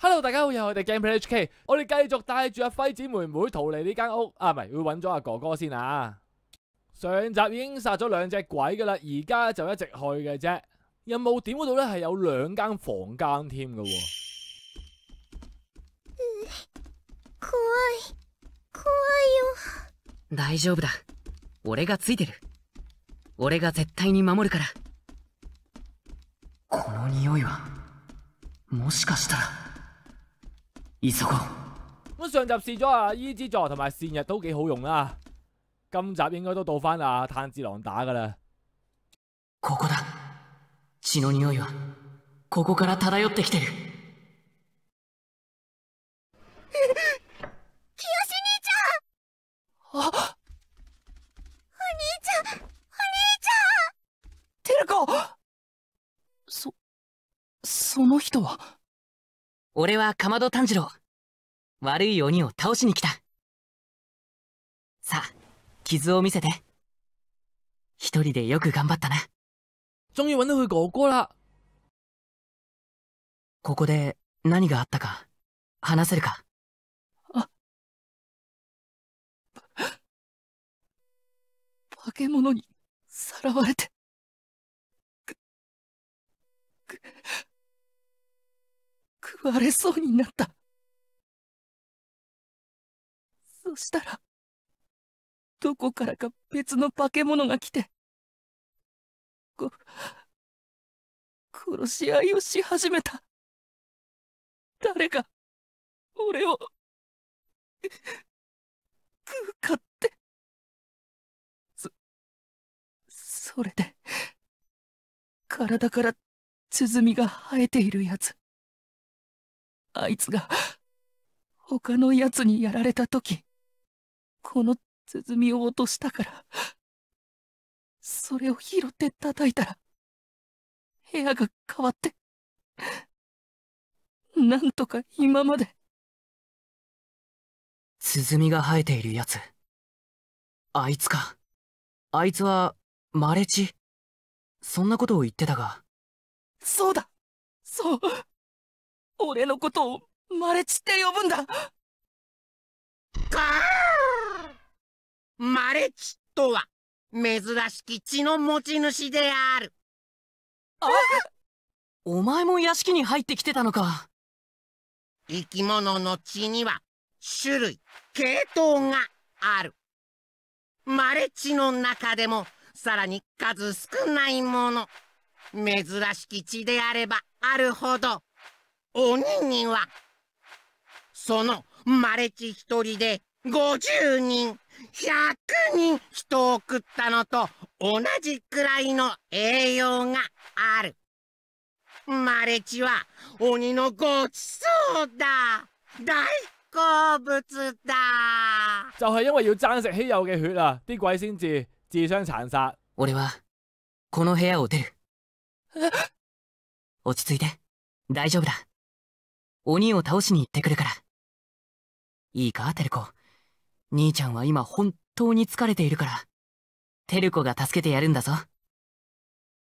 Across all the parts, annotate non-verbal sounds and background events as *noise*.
Hello，大家好，又系我哋 Gameplay HK，我哋继续带住阿辉子妹妹逃离呢间屋啊，唔系，会揾咗阿哥哥先啊。上集已经杀咗两只鬼噶啦，而家就一直去嘅啫。任务点嗰度咧系有两间房间添噶。大丈夫，我俺が絶対に守るからこの匂いはもしかしたら急ごう我上集試咗啊伊之助同埋善日都幾好用啦，今集應該都到返啊炭治郎打㗎啦。ここだ。血の匂いはここから漂ってきてる。*laughs* 清志兄ちゃん。あ。その人は俺はかまど炭治郎悪い鬼を倒しに来たさあ傷を見せて一人でよく頑張ったな終于揾到佢哥哥啦ここで何があったか話せるかあ化け物にさらわれて食われそうになった。そしたら、どこからか別の化け物が来て、こ、殺し合いをし始めた。誰か、俺を、食うかって。そ、それで、体から鼓が生えているやつ。あいつが、他の奴にやられた時、この鼓を落としたから、それを拾って叩いたら、部屋が変わって、なんとか今まで。鼓が生えているやつ。あいつか。あいつは、マレチ。そんなことを言ってたが。そうだそう俺のことをマレチって呼ぶんだかーマレチとは珍しき血の持ち主であるあお前も屋敷に入ってきてたのか生き物の血には種類系統があるマレチの中でもさらに数少ないもの珍しき血であればあるほど鬼にはそのマレチ一人で50人100人人を食ったのと同じくらいの栄養があるマレチは鬼のごちそうだ大好物だ就係因為要爭食稀有嘅血啊啲鬼先至自相殘殺俺はこの部屋を出る落ち着いて大丈夫だ鬼を倒しに行ってくるから。いいか、テルコ。兄ちゃんは今本当に疲れているから、テルコが助けてやるんだぞ。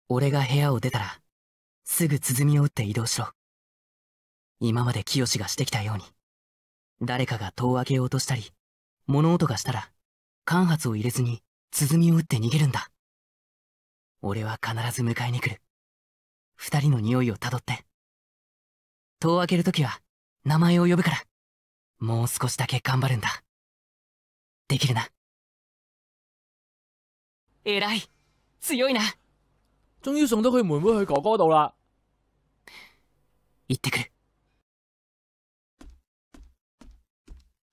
俺が部屋を出たら、すぐ鼓を打って移動しろ。今まで清がしてきたように、誰かが戸を開けようとしたり、物音がしたら、間髪を入れずに鼓を打って逃げるんだ。俺は必ず迎えに来る。二人の匂いをたどって。戸を開けるときは名前を呼ぶからもう少しだけ頑張るんだできるな偉い強いな終送妹妹去哥哥度啦行ってくる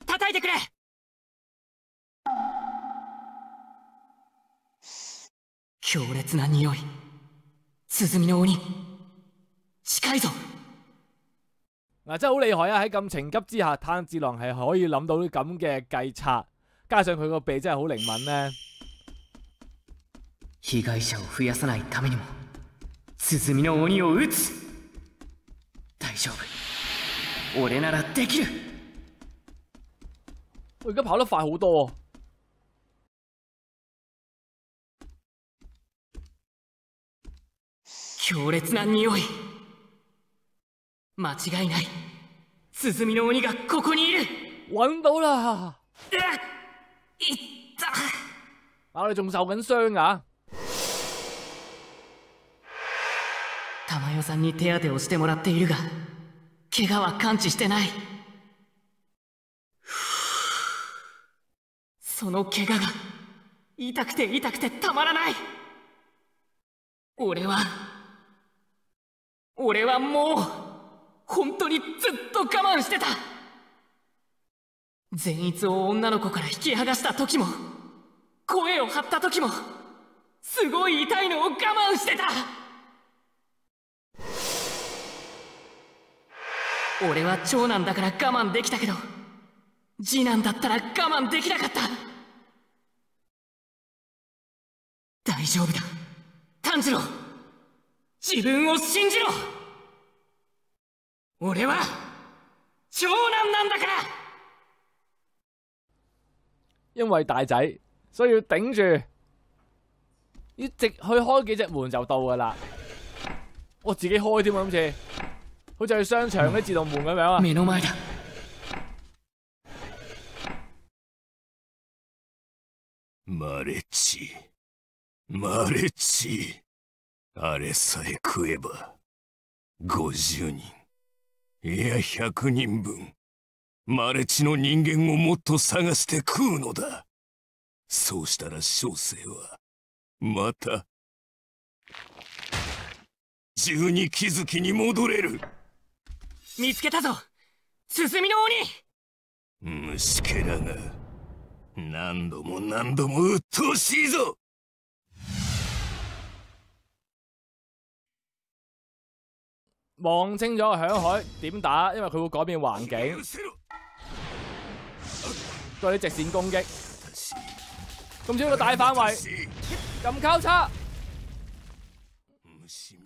叩いてくれ強烈な匂い鼓の鬼近いぞ嗱，真係好厲害啊！喺咁情急之下，炭治郎係可以諗到啲咁嘅計策，加上佢個鼻真係好靈敏呢！我而家跑得快好多。間違いない鼓の鬼がここにいる搵到啦！いった我哋仲受緊がたま代さんに手当てをしてもらっているが怪我は完治してないその怪我が痛くて痛くてたまらない俺は俺はもう本当にずっと我慢してた善逸を女の子から引き剥がした時も声を張った時もすごい痛いのを我慢してた俺は長男だから我慢できたけど次男だったら我慢できなかった大丈夫だ炭治郎自分を信じろ因为大仔，所以要顶住，一直去开几只门就到噶啦。我自己开添啊，好似，好似去商场啲自动门咁样啊。いや百人分マレチの人間をもっと探して食うのだそうしたら小生はまた十二気づきに戻れる見つけたぞ進みの鬼虫けらが何度も何度も鬱陶しいぞ望清咗响海点打，因为佢会改变环境。再啲直线攻击，咁少个大范围，咁交叉，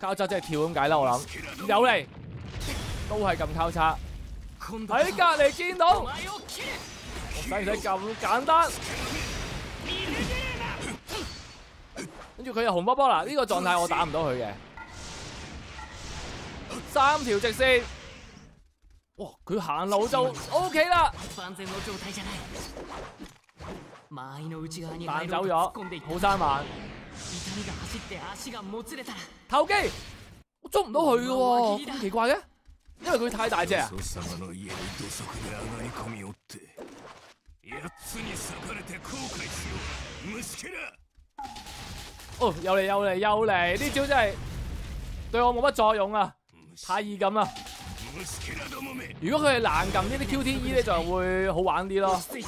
交叉即系跳咁解啦。我谂有嚟，都系咁交叉。喺隔篱见到，唔使咁简单。跟住佢又红波波啦，呢个状态我打唔到佢嘅。三条直线，哇！佢行路就 O K 啦。慢走咗，好生猛。投机，我捉唔到佢嘅，咁奇怪嘅，因为佢太大只啊。哦，又嚟又嚟又嚟，呢招真系对我冇乜作用啊！太易揿啦！如果佢系难揿呢啲 QTE 咧，就会好玩啲咯。就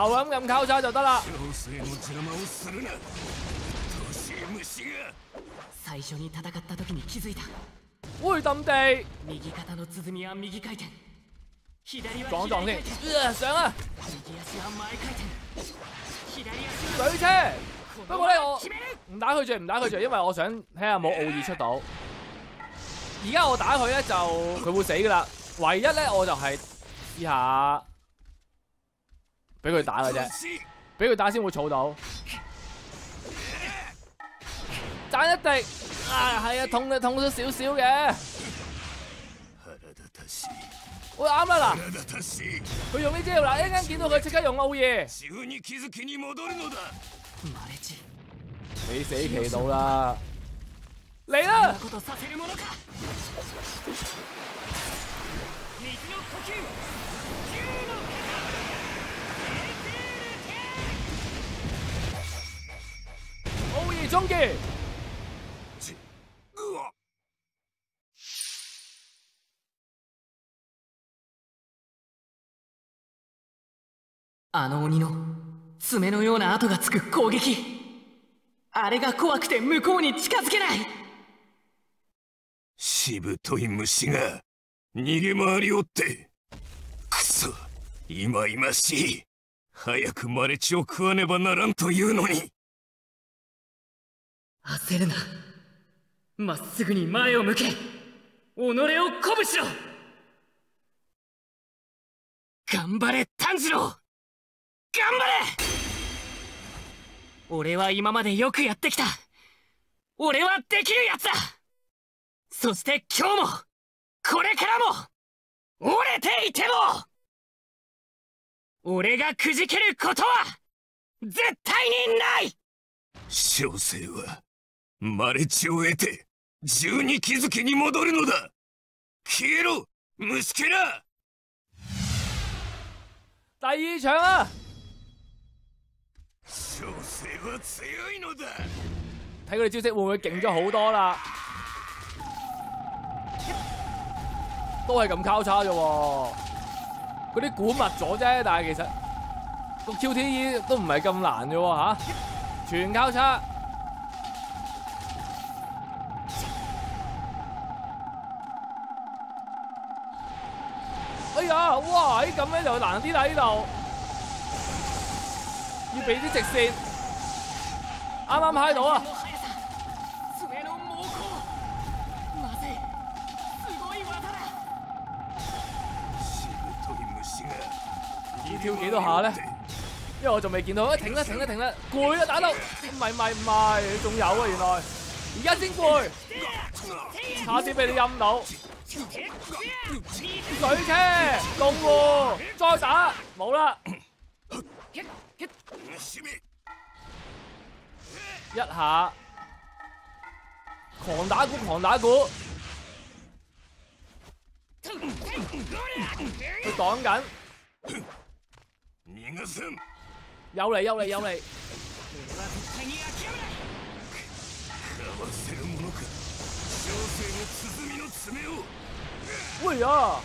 咁揿交叉就得啦。喂，点地？撞撞先。上啊！女车。不过咧，我唔打佢住，唔打佢住，因为我想睇下冇奥尔出到。而家我打佢咧就佢会死噶啦，唯一咧我就系试下俾佢打噶啫，俾佢打先会储到，赚一滴，啊系啊痛啊痛咗少少嘅，我啱啦啦，佢用呢招嗱一阵见到佢即刻用老嘢，你死期到啦。レイダーあの鬼の爪のような跡がつく攻撃あれが怖くて向こうに近づけないしぶとい虫が逃げ回りおってくそいまいましい早くマレチを食わねばならんというのに焦るなまっすぐに前を向け己を鼓舞しろ頑張れ炭治郎頑張れ俺は今までよくやってきた俺はできるやつだそして今日もこれからも折れていても俺がくじけることは絶対にない小生はマレチを得て十二気づきに戻るのだ消えろ虫けら第一章小生は強いのだ睇佢哋招式會唔會勁咗好多啦？都系咁交叉啫，嗰啲管密咗啫，但系其实个 QTE 都唔系咁难啫，吓，全交叉。哎呀，哇，咁样就难啲呢度，要俾啲直线，啱啱开到啊！跳几多下呢？因为我仲未见到，停啦，停啦，停啦，攰啊打到唔系唔系唔系，仲有啊，原来而家先攰，差啲俾你阴到，水车冻喎，再打，冇啦，一下，狂打鼓，狂打鼓，佢挡紧。有嚟，有嚟，有嚟。喂呀，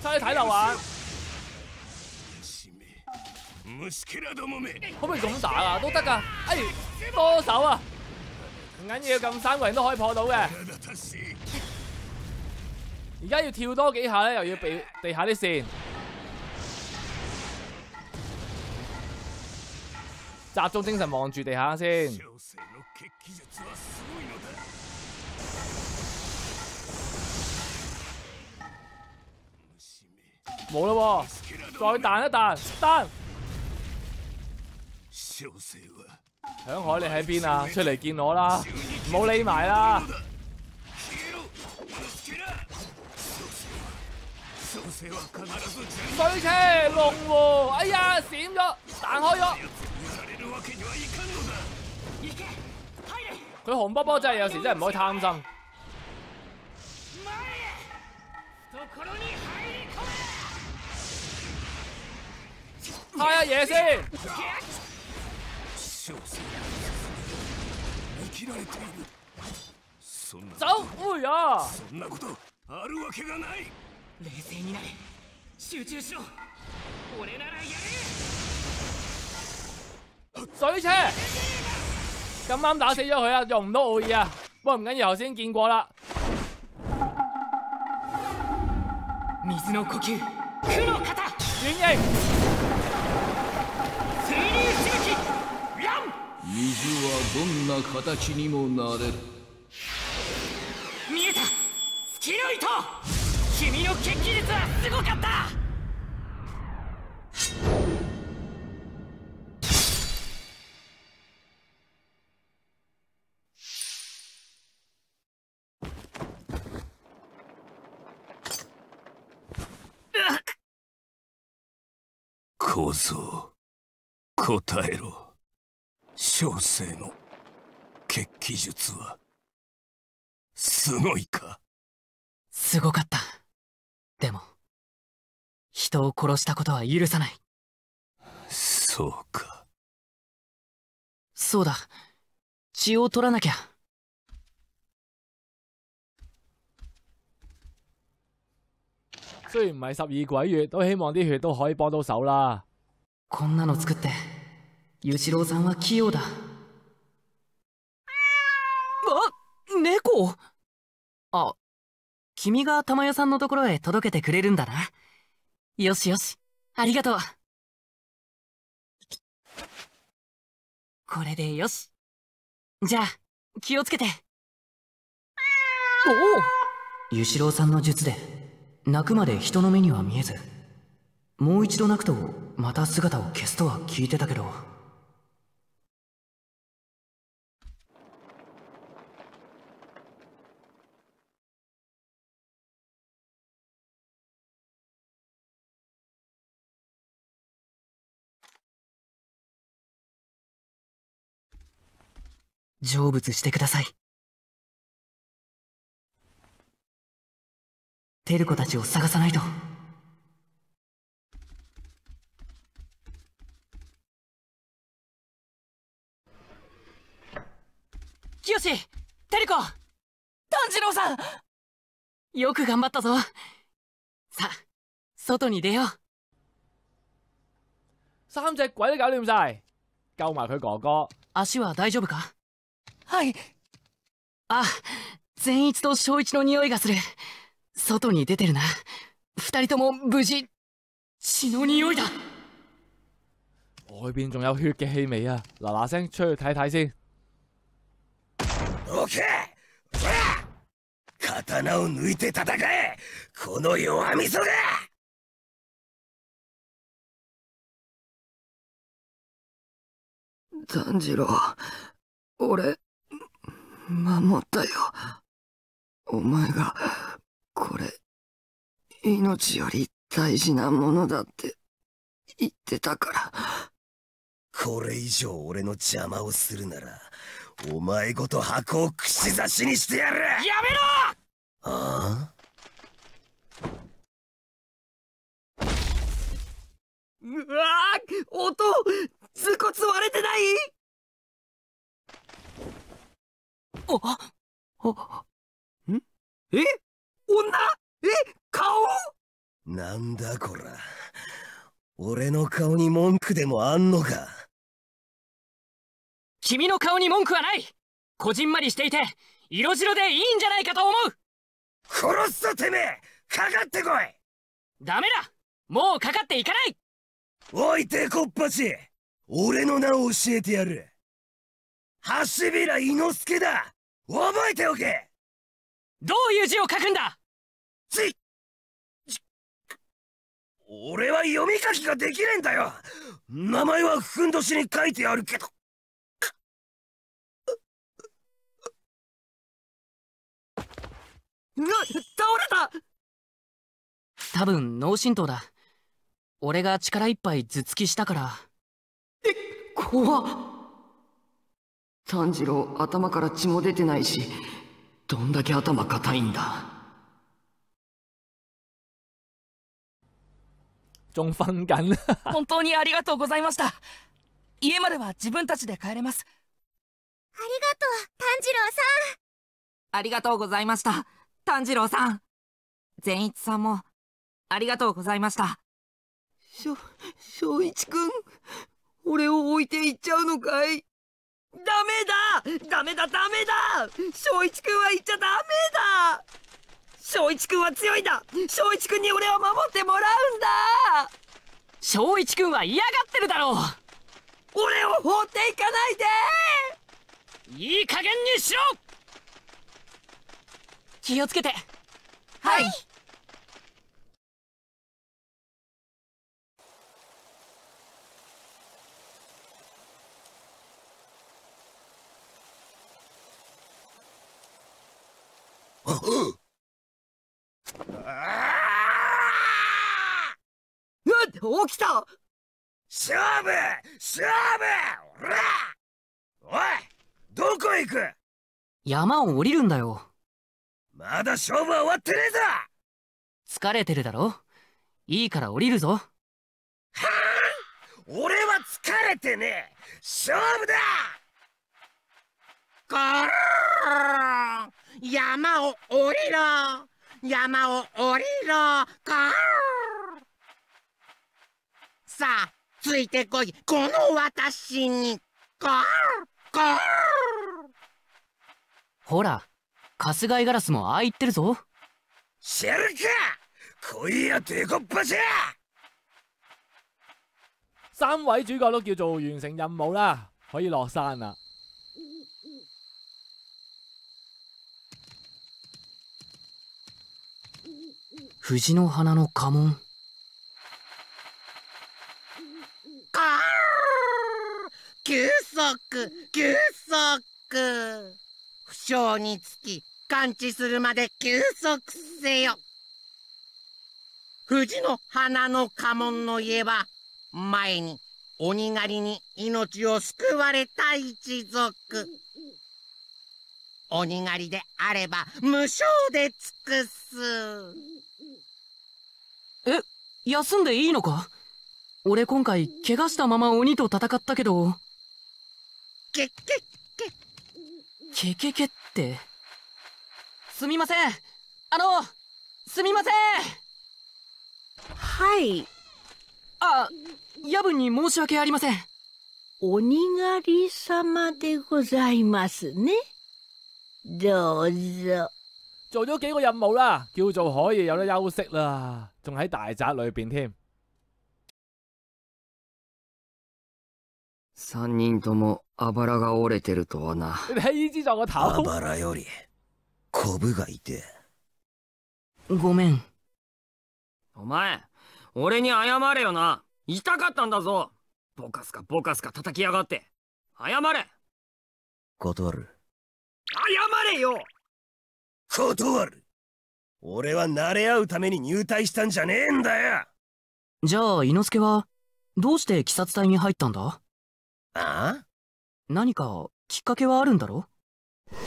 出去睇下话。可唔可以咁打啊？都得噶，哎，多手啊，硬要咁三个人都可以破到嘅。而家要跳多几下咧，又要避地下啲线。集中精神望住地下先，冇啦，再弹一弹，弹。响海你喺边啊？出嚟见我啦，唔好匿埋啦。水车龙湖，哎呀，闪咗，弹开咗。佢紅波波真係有時真係唔可以貪心。睇下嘢先。走！おや。そんなことあるわけがない。冷静になれ。集中しろ。俺ならやれ水車咁啱打死咗佢啊！用唔到奧爾啊！不過唔緊要，頭先見過啦。水の呼吸黒の水流ラン水はどんな形にもなれる見えた月の糸君の血気術はすごかったぞ答えろ小生の血気術はすごいかすごかったでも人を殺したことは許さないそうかそうだ血を取らなきゃ雖然唔係十二鬼月，都希望啲血都可以幫到手啦。こんなの作ってゆし郎さんは器用だあ猫あ君が珠代さんのところへ届けてくれるんだなよしよしありがとうこれでよしじゃあ気をつけておおゆし郎さんの術で泣くまで人の目には見えずもう一度泣くとまた姿を消すとは聞いてたけど成仏してくださいテル子たちを探さないと。テリコ炭治郎さんよく頑張ったぞさあ外に出よう三隻鬼都搞掂晒，救埋佢哥哥。足は大丈夫か？はい。あ、善一と正一の匂いがする。外に出てるな。二人とも無事。血の匂いだ。外邊仲有血嘅氣味啊！嗱嗱聲出去睇睇先。け刀を抜いて戦えこの弱みそが炭治郎、俺、守ったよ。お前が、これ、命より大事なものだって言ってたから。これ以上俺の邪魔をするなら、お前ごと箱を串刺しにしてやるやめろああうわ音通骨割れてないああんえ女え顔なんだこら俺の顔に文句でもあんのか君の顔に文句はないこじんまりしていて、色白でいいんじゃないかと思う殺すぞてめえかかってこいダメだもうかかっていかないおいてこっぱち俺の名を教えてやる橋平伊之助だ覚えておけどういう字を書くんだち俺は読み書きができねえんだよ名前はふんどしに書いてあるけど倒れた多分脳震盪だ俺が力いっぱい頭突きしたからえっ怖っ炭治郎頭から血も出てないしどんだけ頭硬いんだ仲瞓緊本当にありがとうございました家までは自分たちで帰れますありがとう炭治郎さんありがとうございました炭治郎さん善一さんもありがとうございましたしょ正一くん俺を置いていっちゃうのかいダメだダメだダメだ正一くんは行っちゃダメだ正一くんは強いんだ正一くんに俺は守ってもらうんだ正一くんは嫌がってるだろう俺を放っていかないでいい加減にしろ気をつけてはい、起きた勝負勝負おらおいどこ行く山を降りるんだよまだ勝負は終わってねえぞ疲れてるだろいいから降りるぞはあ俺は疲れてねえ勝負だゴー山を降りろ山を降りろゴーさあついてこいこの私にゴーゴーほら春日井ガラスもああ言ってるぞ知るか来やデコッパじゃ三位主角都叫做完成任務啦，可以落山啦。藤の花の家紋。ああ、休息、不傷につき完治するまで休息せよ藤の花の家紋の家は前に鬼狩りに命を救われた一族鬼狩りであれば無償で尽くすえ休んでいいのか俺今回怪我したまま鬼と戦ったけどけけケケケってすみませんあのすみませんはいあ夜分に申し訳ありません鬼狩り様でございますねどうぞ做咗几個任務啦，叫做可以有得休息啦，仲喺大宅裏邊添。三人ともあばらが折れてるとはな。あばらより、コブがいて。ごめん。お前、俺に謝れよな。痛かったんだぞ。ボカスカボカスカ叩きやがって。謝れ。断る。謝れよ断る俺は慣れ合うために入隊したんじゃねえんだよじゃあ、猪之助は、どうして鬼殺隊に入ったんだああ何かきっかけはあるんだろ鬼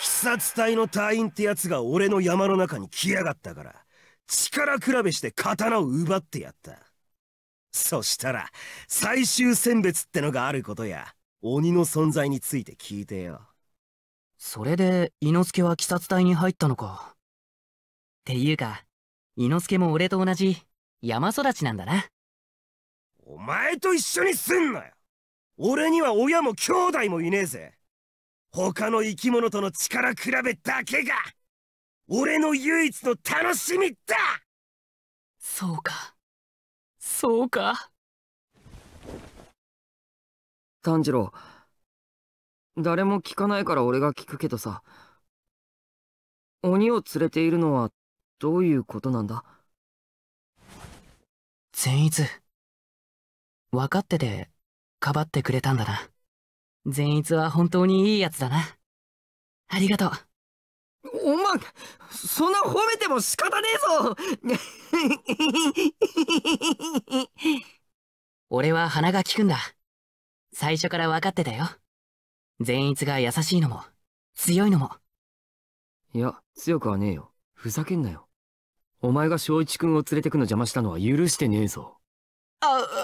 殺隊の隊員ってやつが俺の山の中に来やがったから力比べして刀を奪ってやったそしたら最終選別ってのがあることや鬼の存在について聞いてよそれで伊之助は鬼殺隊に入ったのかっていうか伊之助も俺と同じ山育ちなんだなお前と一緒にすんなよ俺には親も兄弟もいねえぜ他の生き物との力比べだけが俺の唯一の楽しみだそうかそうか炭治郎誰も聞かないから俺が聞くけどさ鬼を連れているのはどういうことなんだ善逸分かってて、かばってくれたんだな。善逸は本当にいいやつだな。ありがとう。おまん、そんな褒めても仕方ねえぞ *laughs* 俺は鼻が利くんだ。最初から分かってたよ。善逸が優しいのも、強いのも。いや、強くはねえよ。ふざけんなよ。お前が翔一君を連れてくの邪魔したのは許してねえぞ。あ、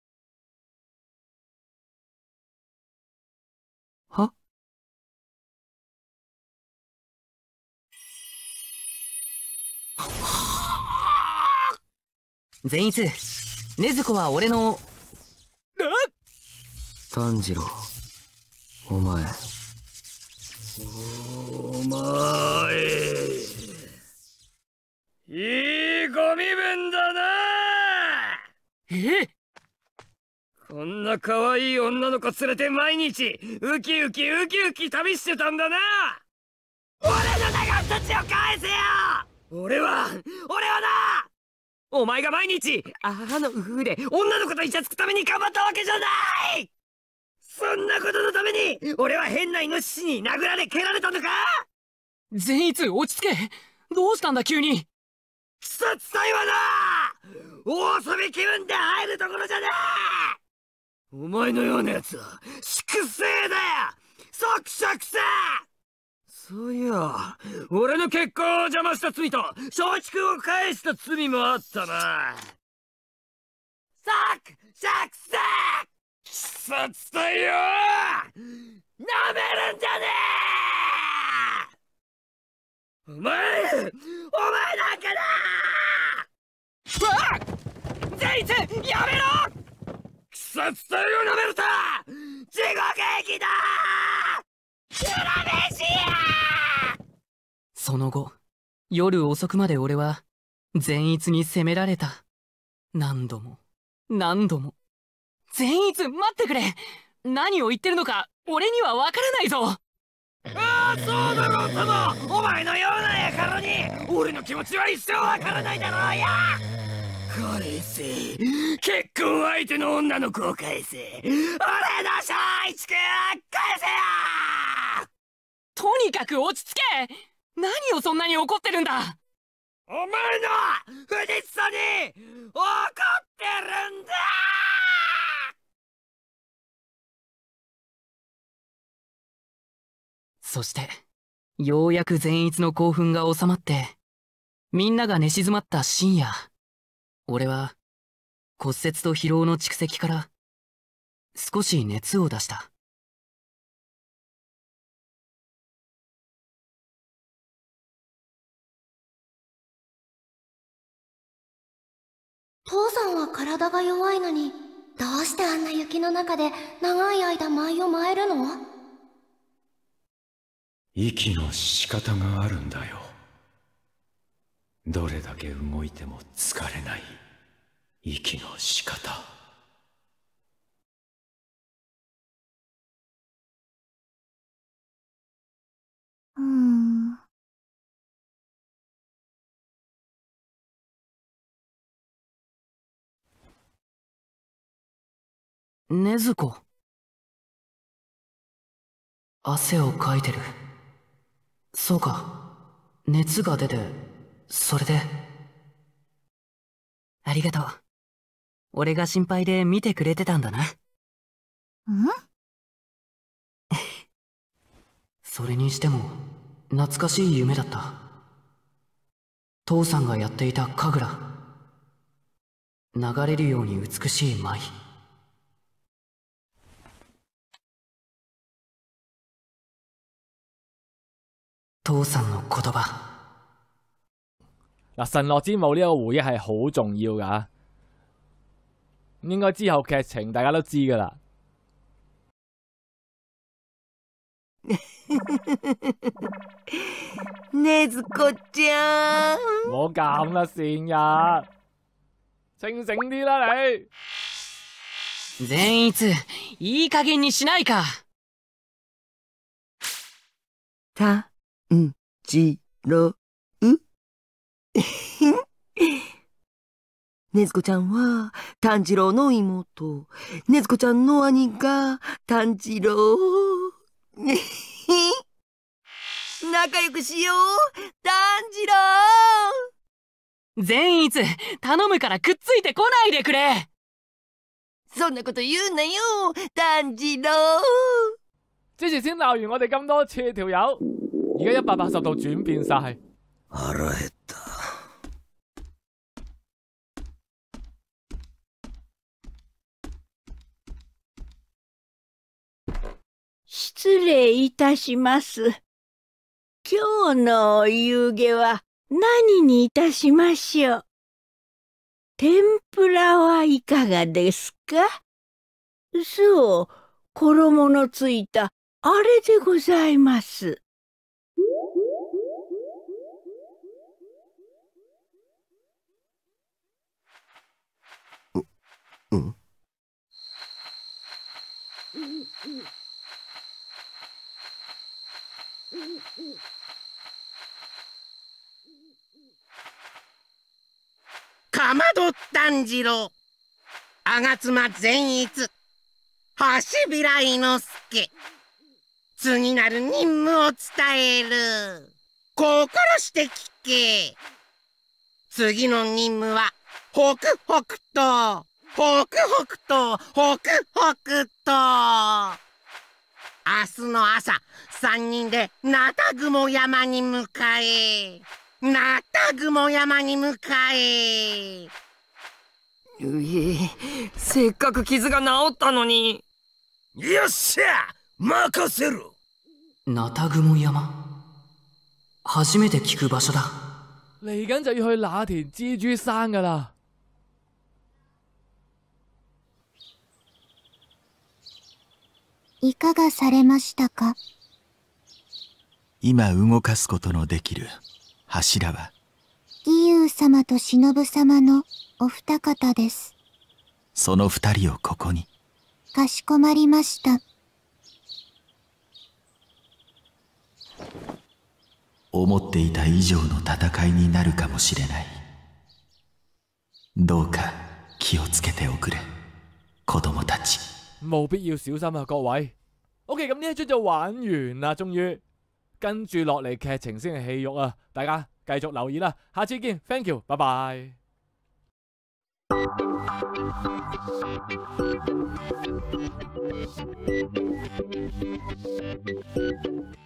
善逸、禰豆子は俺の、な炭治郎、お前。お前、いいご身分だなえこんな可愛い女の子連れて毎日、ウキウキウキウキ旅してたんだな俺の長たちを返せよ俺は、俺はなお前が毎日あのうふうで女の子とイチャつくために頑張ったわけじゃないそんなことのために俺は変なイノシシに殴られ蹴られたのか善逸落ち着けどうしたんだ急にくそ伝いはなお遊び気分で入るところじゃねえお前のようなやつは粛清だよ即職さそういや、俺の結婚を邪魔した罪と、松竹を返した罪もあったな。サックシャクサー貴殺隊よなめるんじゃねえお前お前なんかだわっ全員やめろ鬼殺隊をなめるた地獄駅だ裏飯やその後、夜遅くまで俺は、善逸に責められた。何度も、何度も。善逸、待ってくれ何を言ってるのか、俺にはわからないぞああ、そうだろう、そのお前のようなやからに、俺の気持ちは一生わからないだろうや返せ結婚相手の女の子を返せ俺の正一君返せよとにかく落ち着け何をそんなに怒ってるんだお前の不実さに怒ってるんだそしてようやく善逸の興奮が収まってみんなが寝静まった深夜俺は骨折と疲労の蓄積から少し熱を出した父さんは体が弱いのにどうしてあんな雪の中で長い間舞を舞えるの息の仕方があるんだよどれだけ動いても疲れない息の仕方うん禰豆子汗をかいてるそうか熱が出てそれでありがとう俺が心配で見てくれてたんだなうん *laughs* それにしても懐かしい夢だった父さんがやっていた神楽流れるように美しい舞父三嘅言话：嗱，神乐之舞呢个回忆系好重要噶，应该之后剧情大家都知噶啦。呵呵呵呵呵国章，冇咁啦，成日清醒啲啦，你。前一，いい加減にしないか。他。んじろう。ねずこちゃんは炭治郎の妹。ねずこちゃんの兄が炭治郎。*laughs* 仲良くしよう炭治郎善逸頼むからくっついてこないでくれそんなこと言うなよ炭治郎之前先鬧完我哋咁多次条友。而家一百八十度轉變晒。腹減った。失礼いたします。今日のお夕げは何にいたしましょう。天ぷらはいかがですかそう、衣のついたあれでございます。万次郎吾妻善逸橋平伊之助次なる任務を伝える心して聞け次の任務は北北東北北東北北東明日の朝3人でナタ雲山に向かえナタ雲山に向かえういせっかく傷が治ったのによっしゃ任せろナタグモ山初めて聞く場所だ嚟緊就要去那田蜘蛛山噶啦。いかがされましたか今動かすことのできる柱は義勇様と忍様のお二方です。その二人をここに。かしこまりました。思っていた以上の戦いになるかもしれない。どうか気をつけておくれ、子供たち。冇必要小心啊，各位。OK，咁呢一張就玩完啦，終於。跟住落嚟劇情先係戲肉啊！大家繼續留意啦，下次見，thank you，拜拜。Thank you.